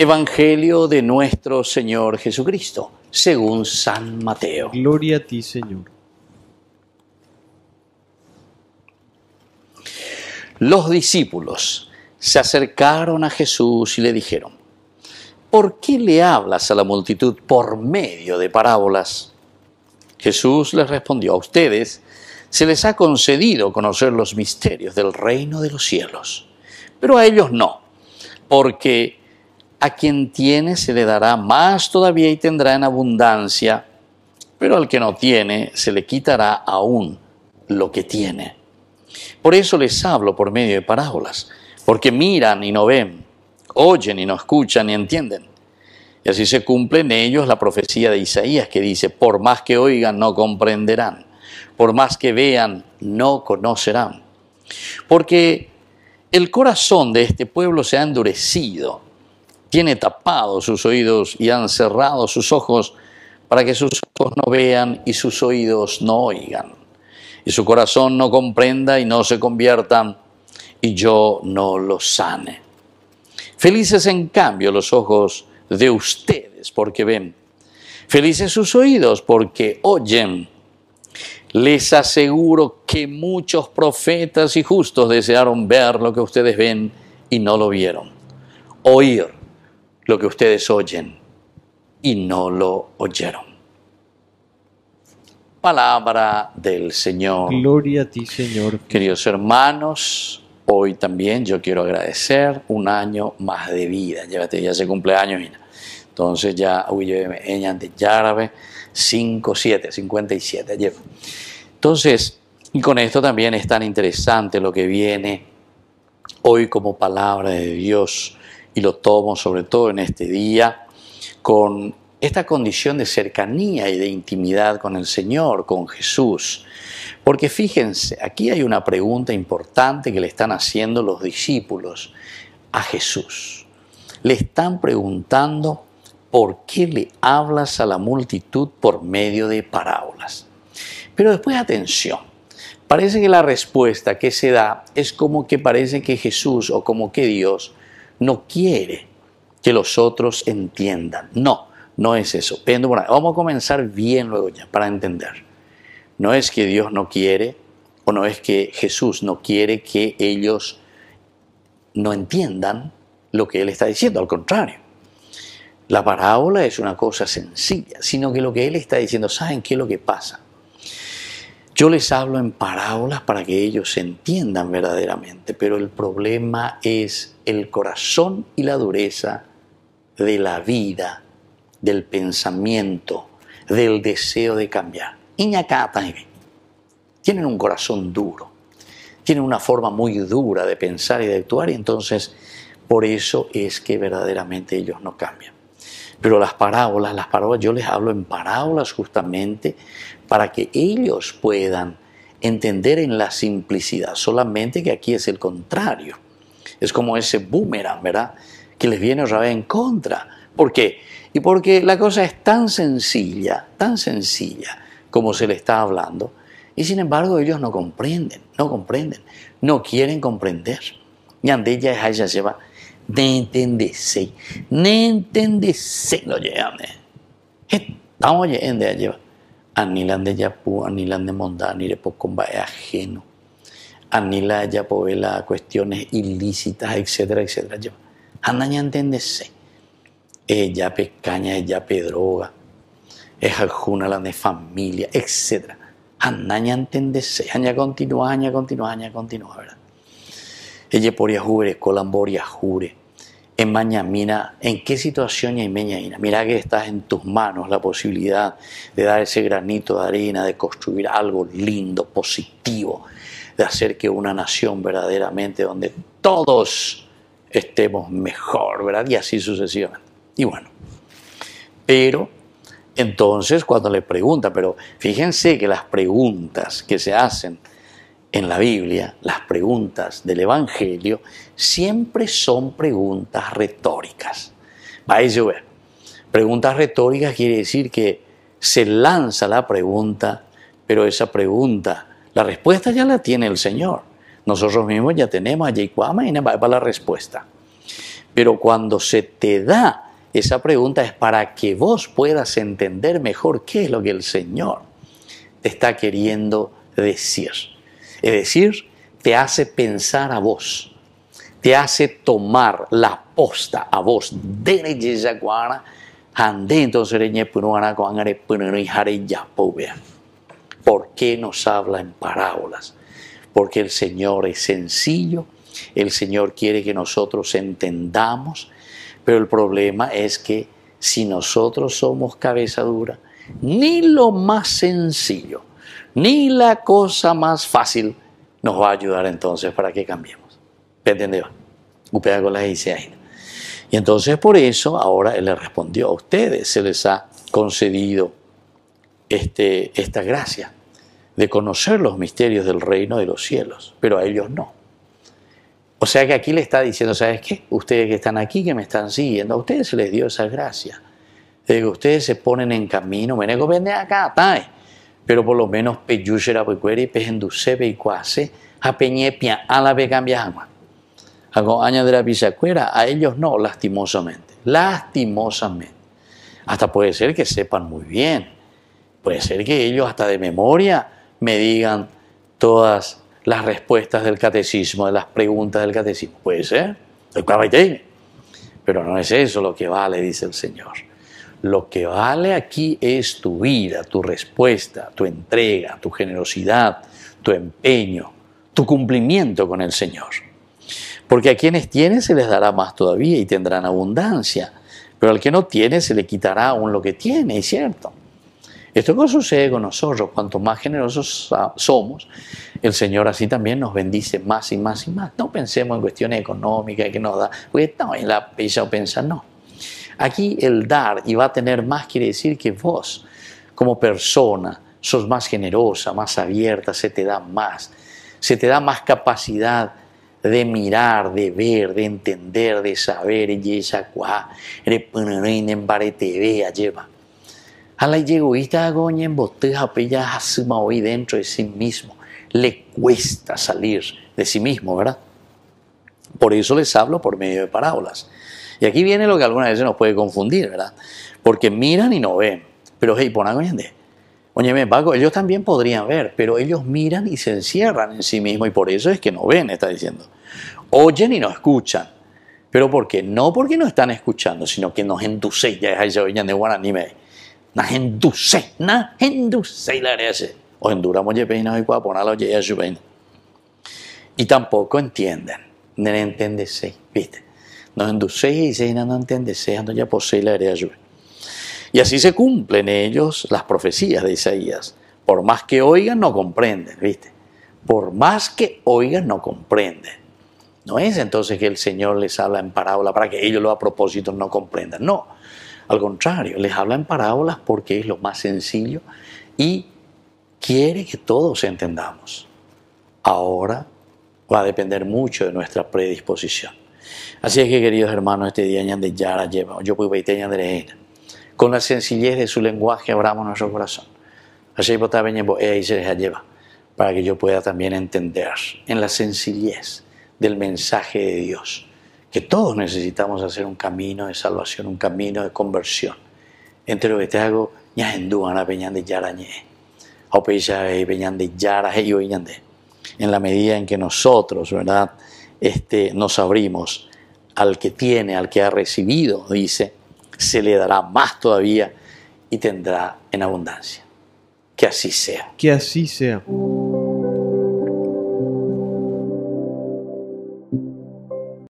Evangelio de nuestro Señor Jesucristo, según San Mateo. Gloria a ti, Señor. Los discípulos se acercaron a Jesús y le dijeron, ¿por qué le hablas a la multitud por medio de parábolas? Jesús les respondió, a ustedes se les ha concedido conocer los misterios del reino de los cielos, pero a ellos no, porque a quien tiene se le dará más todavía y tendrá en abundancia, pero al que no tiene se le quitará aún lo que tiene. Por eso les hablo por medio de parábolas, porque miran y no ven, oyen y no escuchan y entienden. Y así se cumple en ellos la profecía de Isaías que dice, por más que oigan no comprenderán, por más que vean no conocerán. Porque el corazón de este pueblo se ha endurecido tiene tapados sus oídos y han cerrado sus ojos para que sus ojos no vean y sus oídos no oigan, y su corazón no comprenda y no se convierta, y yo no lo sane. Felices en cambio los ojos de ustedes porque ven, felices sus oídos porque oyen. Les aseguro que muchos profetas y justos desearon ver lo que ustedes ven y no lo vieron, oír lo que ustedes oyen y no lo oyeron. Palabra del Señor. Gloria a ti, Señor. Queridos hermanos, hoy también yo quiero agradecer un año más de vida. Llévate, ya se cumple años, Entonces ya, de Yarabe, 5, 7, 57, Entonces, y con esto también es tan interesante lo que viene hoy como palabra de Dios y lo tomo sobre todo en este día con esta condición de cercanía y de intimidad con el Señor, con Jesús. Porque fíjense, aquí hay una pregunta importante que le están haciendo los discípulos a Jesús. Le están preguntando, ¿por qué le hablas a la multitud por medio de parábolas? Pero después atención, parece que la respuesta que se da es como que parece que Jesús o como que Dios no quiere que los otros entiendan. No, no es eso. Vamos a comenzar bien luego ya para entender. No es que Dios no quiere o no es que Jesús no quiere que ellos no entiendan lo que Él está diciendo, al contrario. La parábola es una cosa sencilla, sino que lo que Él está diciendo, ¿saben qué es lo que pasa? Yo les hablo en parábolas para que ellos se entiendan verdaderamente, pero el problema es el corazón y la dureza de la vida, del pensamiento, del deseo de cambiar. Tienen un corazón duro, tienen una forma muy dura de pensar y de actuar y entonces por eso es que verdaderamente ellos no cambian. Pero las parábolas, las parábolas, yo les hablo en parábolas justamente para que ellos puedan entender en la simplicidad. Solamente que aquí es el contrario. Es como ese boomerang, ¿verdad? Que les viene otra vez en contra. ¿Por qué? Y porque la cosa es tan sencilla, tan sencilla como se le está hablando, y sin embargo ellos no comprenden, no comprenden, no quieren comprender. Y ante ella es allá se no no llegan Estamos de yapú, de mondá, es ajeno, anila yapovela cuestiones ilícitas, etcétera, etcétera. Anaña entendese, ella pescaña, ella pedroga, es alguna la de familia, etcétera. Anaña entendese, aña continúa, aña continúa, continúa, ¿verdad? Ella por jure, colamboria jure, en mañamina, en qué situación hay mina Mira que estás en tus manos la posibilidad de dar ese granito de arena, de construir algo lindo, positivo, de hacer que una nación verdaderamente donde todos estemos mejor, ¿verdad? Y así sucesivamente. Y bueno, pero entonces cuando le pregunta, pero fíjense que las preguntas que se hacen en la Biblia, las preguntas del Evangelio siempre son preguntas retóricas. Vais a ver, preguntas retóricas quiere decir que se lanza la pregunta, pero esa pregunta, la respuesta ya la tiene el Señor. Nosotros mismos ya tenemos a Yacuama y para la respuesta. Pero cuando se te da esa pregunta es para que vos puedas entender mejor qué es lo que el Señor te está queriendo decir. Es decir, te hace pensar a vos, te hace tomar la posta a vos. ¿Por qué nos habla en parábolas? Porque el Señor es sencillo, el Señor quiere que nosotros entendamos, pero el problema es que si nosotros somos cabeza dura, ni lo más sencillo, ni la cosa más fácil nos va a ayudar entonces para que cambiemos. ¿Entendió? Y entonces por eso ahora Él le respondió a ustedes, se les ha concedido este, esta gracia de conocer los misterios del reino de los cielos, pero a ellos no. O sea que aquí le está diciendo, ¿sabes qué? Ustedes que están aquí, que me están siguiendo, a ustedes se les dio esa gracia. De que ustedes se ponen en camino, menego, vende acá, tae pero por lo menos peyushera pecuere, pejenducebe y cuase, a peñepia, a la hago de la a ellos no, lastimosamente. Lastimosamente. Hasta puede ser que sepan muy bien. Puede ser que ellos hasta de memoria me digan todas las respuestas del catecismo, de las preguntas del catecismo. Puede ser. Pero no es eso lo que vale, dice el Señor. Lo que vale aquí es tu vida, tu respuesta, tu entrega, tu generosidad, tu empeño, tu cumplimiento con el Señor. Porque a quienes tienen se les dará más todavía y tendrán abundancia, pero al que no tiene se le quitará aún lo que tiene, es cierto. Esto que sucede con nosotros, cuanto más generosos somos, el Señor así también nos bendice más y más y más. No pensemos en cuestiones económicas que nos da, pues no, en la pesa o pensa, no. Aquí el dar y va a tener más quiere decir que vos, como persona, sos más generosa, más abierta, se te da más, se te da más capacidad de mirar, de ver, de entender, de saber, y lleva. A la egoísta en boteja, pella asuma hoy dentro de sí mismo. Le cuesta salir de sí mismo, ¿verdad? Por eso les hablo por medio de parábolas. Y aquí viene lo que algunas veces nos puede confundir, ¿verdad? Porque miran y no ven. Pero hey, pon algo me Paco, ellos también podrían ver, pero ellos miran y se encierran en sí mismos y por eso es que no ven, está diciendo. Oyen y no escuchan. ¿Pero por qué? No porque no están escuchando, sino que nos enduce, ya es ahí de pues, Nos enduce, nos la ese. O enduramos y Y tampoco entienden, no entendese, ¿viste? no ya posee la Y así se cumplen ellos las profecías de Isaías. Por más que oigan, no comprenden, ¿viste? Por más que oigan, no comprenden. No es entonces que el Señor les habla en parábola para que ellos lo a propósito no comprendan. No, al contrario, les habla en parábolas porque es lo más sencillo y quiere que todos entendamos. Ahora va a depender mucho de nuestra predisposición. Así es que, queridos hermanos, este día de Yara lleva, yo puedo de Con la sencillez de su lenguaje abramos nuestro corazón. Así y se lleva, para que yo pueda también entender en la sencillez del mensaje de Dios que todos necesitamos hacer un camino de salvación, un camino de conversión. Entre lo que te hago, ya en e, de Yara, e, o e, de Yara, en la medida en que nosotros, ¿verdad? Este, nos abrimos al que tiene, al que ha recibido, dice, se le dará más todavía y tendrá en abundancia. Que así sea. Que así sea.